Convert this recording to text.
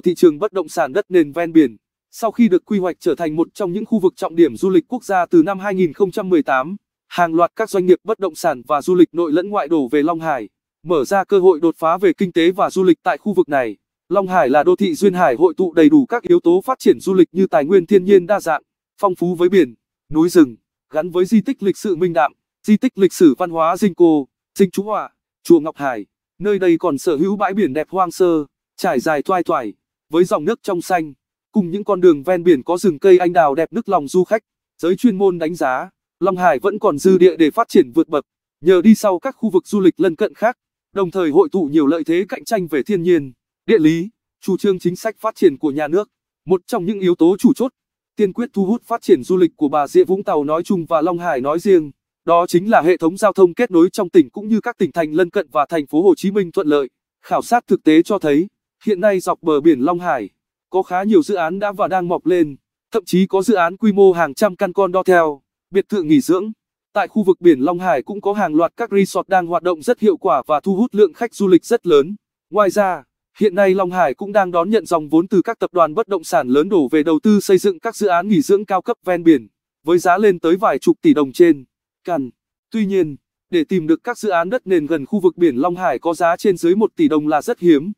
của thị trường bất động sản đất nền ven biển. Sau khi được quy hoạch trở thành một trong những khu vực trọng điểm du lịch quốc gia từ năm 2018, hàng loạt các doanh nghiệp bất động sản và du lịch nội lẫn ngoại đổ về Long Hải, mở ra cơ hội đột phá về kinh tế và du lịch tại khu vực này. Long Hải là đô thị duyên hải hội tụ đầy đủ các yếu tố phát triển du lịch như tài nguyên thiên nhiên đa dạng, phong phú với biển, núi rừng, gắn với di tích lịch sử Minh Đạm, di tích lịch sử văn hóa Dinh Cô, Dinh Chú Hòa, chùa Ngọc Hải. Nơi đây còn sở hữu bãi biển đẹp hoang sơ, trải dài thoai thoải, với dòng nước trong xanh, cùng những con đường ven biển có rừng cây anh đào đẹp nức lòng du khách, giới chuyên môn đánh giá, Long Hải vẫn còn dư địa để phát triển vượt bậc, nhờ đi sau các khu vực du lịch lân cận khác, đồng thời hội tụ nhiều lợi thế cạnh tranh về thiên nhiên, địa lý, chủ trương chính sách phát triển của nhà nước, một trong những yếu tố chủ chốt, tiên quyết thu hút phát triển du lịch của Bà Rịa Vũng Tàu nói chung và Long Hải nói riêng, đó chính là hệ thống giao thông kết nối trong tỉnh cũng như các tỉnh thành lân cận và thành phố Hồ Chí Minh thuận lợi. Khảo sát thực tế cho thấy Hiện nay dọc bờ biển Long Hải, có khá nhiều dự án đã và đang mọc lên, thậm chí có dự án quy mô hàng trăm căn con đo theo, biệt thự nghỉ dưỡng. Tại khu vực biển Long Hải cũng có hàng loạt các resort đang hoạt động rất hiệu quả và thu hút lượng khách du lịch rất lớn. Ngoài ra, hiện nay Long Hải cũng đang đón nhận dòng vốn từ các tập đoàn bất động sản lớn đổ về đầu tư xây dựng các dự án nghỉ dưỡng cao cấp ven biển, với giá lên tới vài chục tỷ đồng trên căn. Tuy nhiên, để tìm được các dự án đất nền gần khu vực biển Long Hải có giá trên dưới 1 tỷ đồng là rất hiếm.